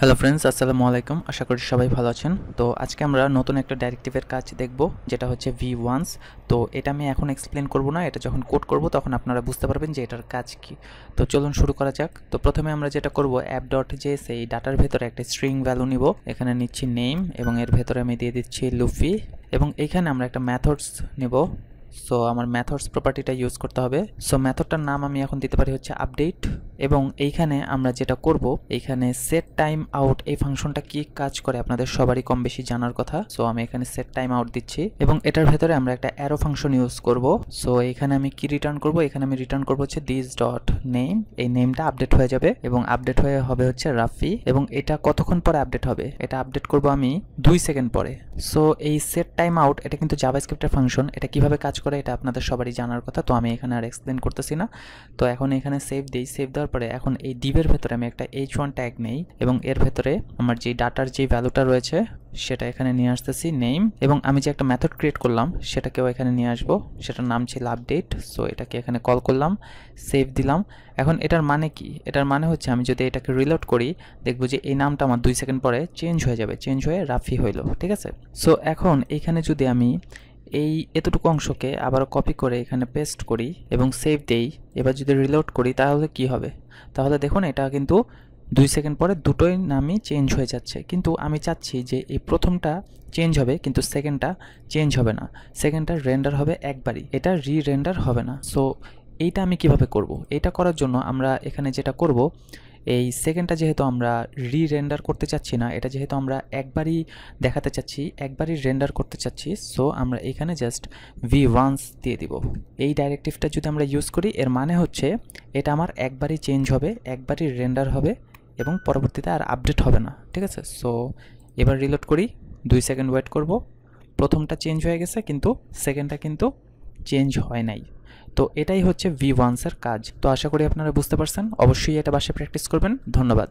Hello friends আসসালামু আলাইকুম আশা করি সবাই ভালো আছেন তো আজকে আমরা নতুন একটা ডাইরেক্টিভের কাজ দেখব যেটা হচ্ছে ভি ওয়ানস তো এটা আমি এখন এক্সপ্লেন করব না এটা যখন কোড করব তখন আপনারা বুঝতে পারবেন যে এটার কাজ কি তো চলুন শুরু করা যাক তো প্রথমে আমরা যেটা করব অ্যাপ ডট যে সেই ডাটার ভেতরে একটা স্ট্রিং ভ্যালু নিব এখানে নিচ্ছি নেম এবং এর ভেতরে আমি দিয়ে দিচ্ছি লুফি এবং এখানে আমরা একটা ম্যাথডস নেব সো আমার ম্যাথডস প্রপার্টিটা ইউজ করতে হবে সো ম্যাথডটার নাম আমি এখন দিতে পারি হচ্ছে আপডেট এবং এইখানে আমরা যেটা করব এইখানে সেট টাইম আউট এই ফাংশনটা কি কাজ করে আপনাদের সবারই কম বেশি জানার কথা সো আমি এখানে সেট টাইম আউট দিচ্ছি এবং এটার ভেতরে আমরা একটা অ্যারো ফাংশন ইউজ করব সো এখানে আমি কি রিটার্ন করব এখানে আমি রিটার্ন করব হচ্ছে দিস ডট নেম এই নেমটা আপডেট হয়ে যাবে এবং আপডেট হয়ে হবে হচ্ছে রাফি এবং এটা কতক্ষণ পরে আপডেট হবে এটা আপডেট করব আমি দুই সেকেন্ড পরে সো এই সেট টাইম আউট এটা কিন্তু জাভাস্ক্রিপ্টের ফাংশন এটা কিভাবে কাজ করে এটা আপনাদের সবারই জানার কথা তো আমি এখানে আর এক্সপ্লেন করতেছি না তো এখন এখানে সেভ দিই সেভ দেওয়ার খোলার পরে এখন এই ডিভের ভেতরে আমি একটা এইচ ওয়ান ট্যাগ নেই এবং এর ভেতরে আমার যে ডাটার যে ভ্যালুটা রয়েছে সেটা এখানে নিয়ে আসতেছি নেম এবং আমি যে একটা মেথড ক্রিয়েট করলাম সেটাকেও এখানে নিয়ে আসবো সেটার নাম ছিল আপডেট সো এটাকে এখানে কল করলাম সেভ দিলাম এখন এটার মানে কি এটার মানে হচ্ছে আমি যদি এটাকে রিলোড করি দেখব যে এই নামটা আমার দুই সেকেন্ড পরে চেঞ্জ হয়ে যাবে চেঞ্জ হয়ে রাফি হইলো ঠিক আছে সো এখন এখানে যদি আমি এই এতটুকু অংশকে আবার কপি করে এখানে পেস্ট করি এবং সেভ দেই এবার যদি রিলোড করি তাহলে কি হবে তাহলে দেখুন এটা কিন্তু দুই সেকেন্ড পরে দুটোই নামই চেঞ্জ হয়ে যাচ্ছে কিন্তু আমি চাচ্ছি যে এই প্রথমটা চেঞ্জ হবে কিন্তু সেকেন্ডটা চেঞ্জ হবে না সেকেন্ডটা রেন্ডার হবে একবারই এটা রি রেন্ডার হবে না সো এইটা আমি কিভাবে করব। এটা করার জন্য আমরা এখানে যেটা করব এই সেকেন্ডটা যেহেতু আমরা রি রেন্ডার করতে চাচ্ছি না এটা যেহেতু আমরা একবারই দেখাতে চাচ্ছি একবারই রেন্ডার করতে চাচ্ছি সো আমরা এখানে জাস্ট ভি ওয়ান্স দিয়ে দিব এই ডাইরেক্টিভটা যদি আমরা ইউজ করি এর মানে হচ্ছে এটা আমার একবারই চেঞ্জ হবে একবারই রেন্ডার হবে এবং পরবর্তীতে আর আপডেট হবে না ঠিক আছে সো এবার রিলোড করি দুই সেকেন্ড ওয়েট করব প্রথমটা চেঞ্জ হয়ে গেছে কিন্তু সেকেন্ডটা কিন্তু চেঞ্জ হয় নাই তো এটাই হচ্ছে ভি ওয়ান্সের কাজ তো আশা করি আপনারা বুঝতে পারছেন অবশ্যই এটা বাসায় প্র্যাকটিস করবেন ধন্যবাদ